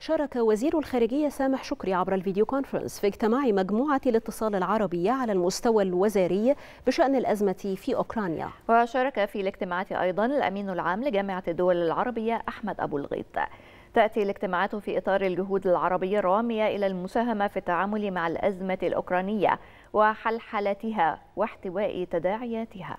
شارك وزير الخارجية سامح شكري عبر الفيديو كونفرنس في اجتماع مجموعة الاتصال العربية على المستوى الوزاري بشأن الأزمة في أوكرانيا وشارك في الاجتماعات أيضا الأمين العام لجامعة الدول العربية أحمد أبو الغيط تأتي الاجتماعات في إطار الجهود العربية الرامية إلى المساهمة في التعامل مع الأزمة الأوكرانية وحلحلتها واحتواء تداعياتها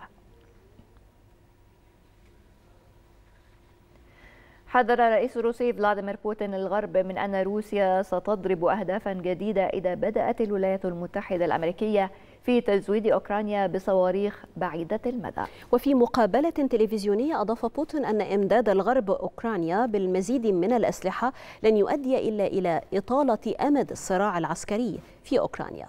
حذر الرئيس الروسي فلاديمير بوتين الغرب من أن روسيا ستضرب أهدافا جديدة إذا بدأت الولايات المتحدة الأمريكية في تزويد أوكرانيا بصواريخ بعيدة المدى وفي مقابلة تلفزيونية أضاف بوتين أن إمداد الغرب أوكرانيا بالمزيد من الأسلحة لن يؤدي إلا إلى إطالة أمد الصراع العسكري في أوكرانيا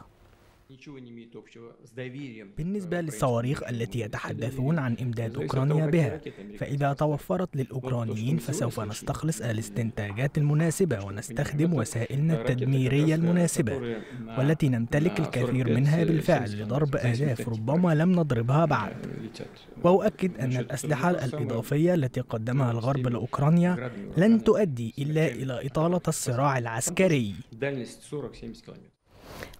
Э, بالنسبة للصواريخ التي يتحدثون عن إمداد أوكرانيا بها فإذا توفرت للأوكرانيين فسوف نستخلص الاستنتاجات المناسبة ونستخدم وسائلنا التدميرية المناسبة والتي نمتلك الكثير منها э, بالفعل لضرب أهداف ربما لم نضربها э, بعد وأؤكد أن الأسلحة الإضافية التي قدمها الغرب لأوكرانيا لن تؤدي إلا إلى إطالة الصراع العسكري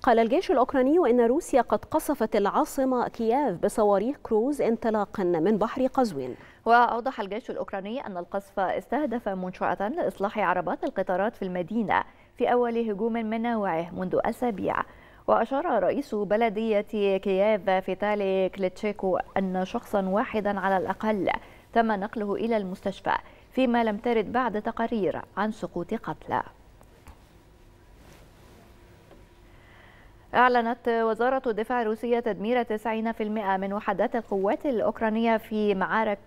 قال الجيش الأوكراني إن روسيا قد قصفت العاصمة كييف بصواريخ كروز انطلاقا من بحر قزوين وأوضح الجيش الأوكراني أن القصف استهدف منشأة لإصلاح عربات القطارات في المدينة في أول هجوم من نوعه منذ أسابيع وأشار رئيس بلدية كييف فيتالي كليتشيكو أن شخصا واحدا على الأقل تم نقله إلى المستشفى فيما لم ترد بعد تقارير عن سقوط قتلى أعلنت وزارة الدفاع الروسية تدمير 90% من وحدات القوات الأوكرانية في معارك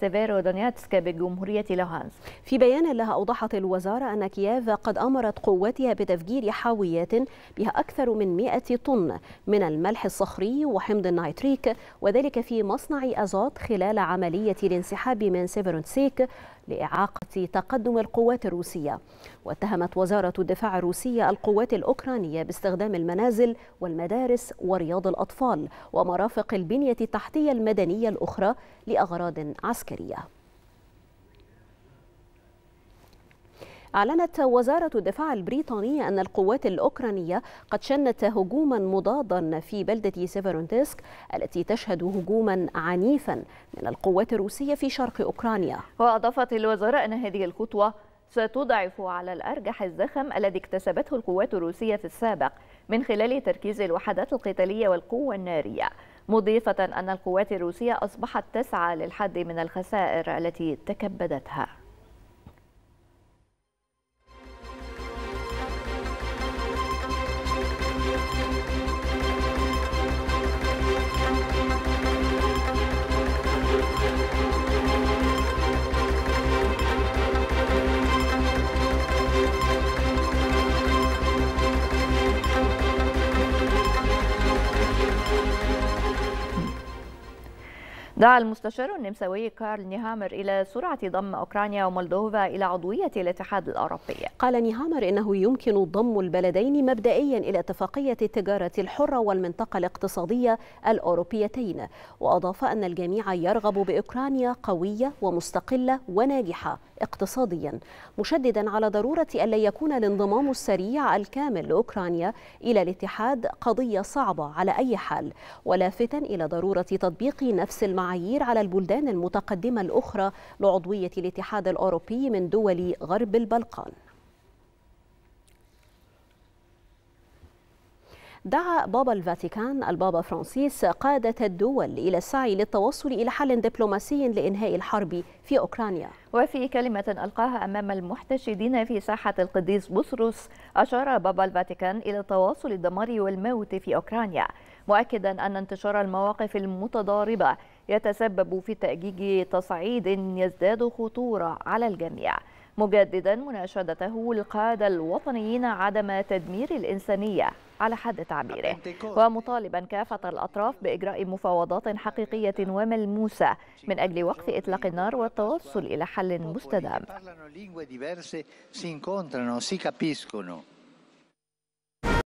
سيفيرو دونيتسك بجمهورية لوهانس في بيان لها أوضحت الوزارة أن كييف قد أمرت قواتها بتفجير حاويات بها أكثر من 100 طن من الملح الصخري وحمض النيتريك وذلك في مصنع أزوت خلال عملية الانسحاب من سيفيرونسيك لإعاقة تقدم القوات الروسية واتهمت وزارة الدفاع الروسية القوات الأوكرانية باستخدام المنازل والمدارس ورياض الأطفال ومرافق البنية التحتية المدنية الأخرى لأغراض عسكرية أعلنت وزارة الدفاع البريطانية أن القوات الأوكرانية قد شنت هجوما مضادا في بلدة سيفرونتسك التي تشهد هجوما عنيفا من القوات الروسية في شرق أوكرانيا وأضافت الوزارة أن هذه الخطوة ستضعف على الأرجح الزخم الذي اكتسبته القوات الروسية في السابق من خلال تركيز الوحدات القتالية والقوة النارية مضيفة أن القوات الروسية أصبحت تسعى للحد من الخسائر التي تكبدتها دعا المستشار النمساوي كارل نيهامر إلى سرعة ضم أوكرانيا ومولدوفا إلى عضوية الاتحاد الأوروبي قال نيهامر إنه يمكن ضم البلدين مبدئيا إلى اتفاقية التجارة الحرة والمنطقة الاقتصادية الأوروبيتين وأضاف أن الجميع يرغب بأوكرانيا قوية ومستقلة وناجحة اقتصاديا مشددا على ضرورة ألا يكون الانضمام السريع الكامل لأوكرانيا إلى الاتحاد قضية صعبة على أي حال ولافتا إلى ضرورة تطبيق نفس المعارض المعايير على البلدان المتقدمة الأخرى لعضوية الاتحاد الأوروبي من دول غرب البلقان دعا بابا الفاتيكان البابا فرانسيس قادة الدول إلى السعي للتوصل إلى حل دبلوماسي لإنهاء الحرب في أوكرانيا وفي كلمة ألقاها أمام المحتشدين في ساحة القديس بطرس أشار بابا الفاتيكان إلى تواصل الدمار والموت في أوكرانيا مؤكدا أن انتشار المواقف المتضاربة يتسبب في تأجيج تصعيد يزداد خطورة على الجميع مجددا مناشدته للقادة الوطنيين عدم تدمير الإنسانية على حد تعبيره ومطالبا كافة الأطراف بإجراء مفاوضات حقيقية وملموسة من أجل وقف إطلاق النار والتوصل إلى حل مستدام